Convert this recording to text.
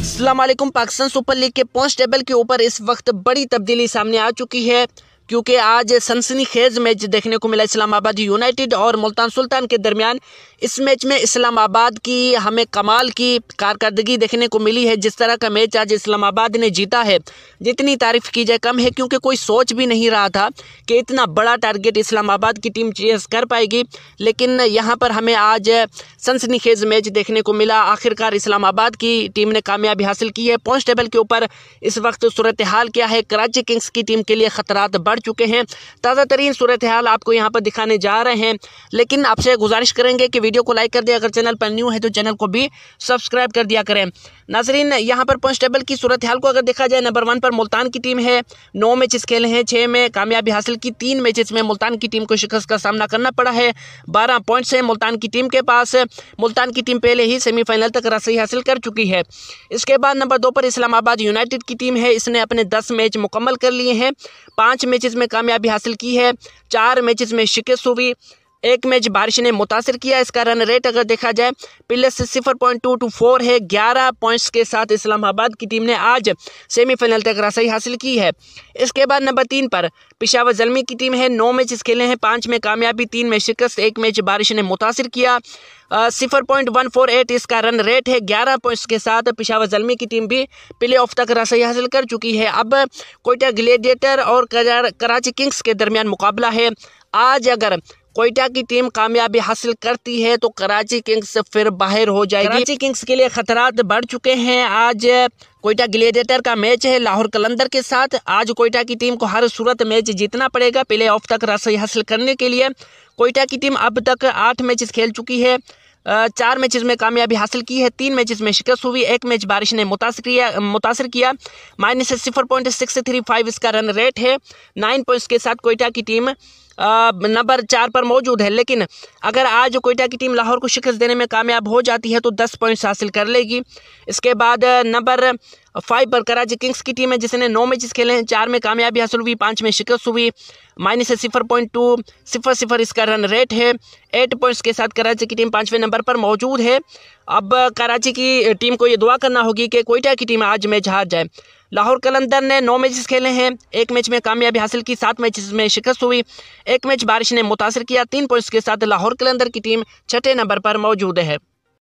Aslam Pakistan super league के point table के ऊपर इस वक्त बड़ी तब्दीली सामने आ चुकी है क्योंकि आज सनसनीखेज मैच देखने को मिला इस्लामाबाद यूनाइटेड और मुल्तान सुल्तान के दरमियान इस मैच में इस्लामाबाद की हमें कमाल की कारकर्दगी देखने को मिली है जिस तरह का मैच आज इस्लामाबाद ने जीता है जितनी तारीफ़ की जाए कम है क्योंकि कोई सोच भी नहीं रहा था कि इतना बड़ा टारगेट इस्लामाबाद की टीम चेस कर पाएगी लेकिन यहाँ पर हमें आज सनसनीखेज मैच देखने को मिला आखिरकार इस्लामाबाद की टीम ने कामयाबी हासिल की है पॉइंट टेबल के ऊपर इस वक्त सूरत हाल क्या है कराची किंग्स की टीम के लिए खतरात बढ़ पढ़ चुके हैं ताज़ा तरीन सूरत हाल आपको यहाँ पर दिखाने जा रहे हैं लेकिन आपसे गुजारिश करेंगे कि वीडियो को लाइक कर दें अगर चैनल पर न्यू है तो चैनल को भी सब्सक्राइब कर दिया करें नाजरीन यहाँ पर पॉइंट की सूरत हाल को अगर देखा जाए नंबर वन पर मुल्तान की टीम है नौ मैचेस खेले हैं छः में कामयाबी हासिल की तीन मैचेस में मुल्तान की टीम को शिकस्त का सामना करना पड़ा है बारह पॉइंट्स हैं मुल्तान की टीम के पास मुल्तान की टीम पहले ही सेमीफाइनल तक रसोई हासिल कर चुकी है इसके बाद नंबर दो पर इस्लामाबाद यूनाइटेड की टीम है इसने अपने दस मैच मुकम्मल कर लिए हैं पाँच मैच मैचेस में कामयाबी हासिल की है चार मैचेस में शिकस्त हुई एक मैच बारिश ने मुतासर किया इसका रन रेट अगर देखा जाए पिल्ले से सिफर पॉइंट टू टू फोर है ग्यारह पॉइंट्स के साथ इस्लामाबाद की टीम ने आज सेमीफाइनल तक रसाई हासिल की है इसके बाद नंबर तीन पर पिशावर जलमी की टीम है नौ मैच खेले हैं पाँच में कामयाबी तीन में शिकस्त एक मैच बारिश ने मुतासर किया सिफर पॉइंट वन फोर एट इसका रन रेट है ग्यारह पॉइंट्स के साथ पिशावर जलमी की टीम भी प्ले ऑफ तक रसाई हासिल कर चुकी है अब कोयटा ग्लेडिएटर और कराची किंग्स के दरमियान मुकाबला है आज अगर कोयटा की टीम कामयाबी हासिल करती है तो कराची किंग्स फिर बाहर हो जाएगी कराची किंग्स के लिए खतरात बढ़ चुके हैं आज कोयटा ग्लेडिएटर का मैच है लाहौर कलंदर के साथ आज कोयटा की टीम को हर सूरत मैच जीतना पड़ेगा प्ले ऑफ तक रसोई हासिल करने के लिए कोयटा की टीम अब तक आठ मैचेस खेल चुकी है चार मैचेस में कामयाबी हासिल की है तीन मैचेस में शिकस्त हुई एक मैच बारिश ने मुतासर किया मुतासर किया माइनस सिफर पॉइंट सिक्स थ्री फाइव इसका रन रेट है नाइन पॉइंट्स के साथ कोयटा की टीम नंबर चार पर मौजूद है लेकिन अगर आज कोयटा की टीम लाहौर को शिकस्त देने में कामयाब हो जाती है तो दस पॉइंट्स हासिल कर लेगी इसके बाद नंबर फाइव पर कराची किंग्स की टीम है जिसने नौ मैचेस खेले हैं चार में कामयाबी हासिल हुई पाँच में शिकस्त हुई माइनस है सिफर पॉइंट टू सिफर सिफर इसका रन रेट है एट पॉइंट्स के साथ कराची की टीम पाँचवें नंबर पर मौजूद है अब कराची की टीम को ये दुआ करना होगी कि कोयटा की टीम आज मैच हार जाए लाहौर कलंदर ने नौ मैचेस खेले हैं एक मैच में कामयाबी हासिल की सात मैचेस में शिकस्त हुई एक मैच बारिश ने मुतासर किया तीन पॉइंट्स के साथ लाहौर कलंदर की टीम छठे नंबर पर मौजूद है